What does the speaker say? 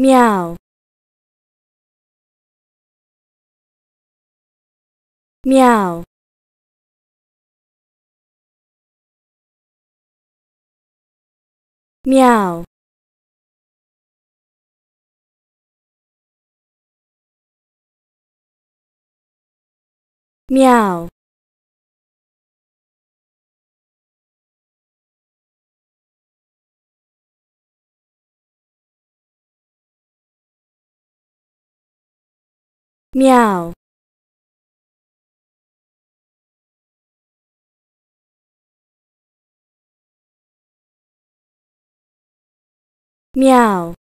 喵！喵！喵！喵！喵！喵！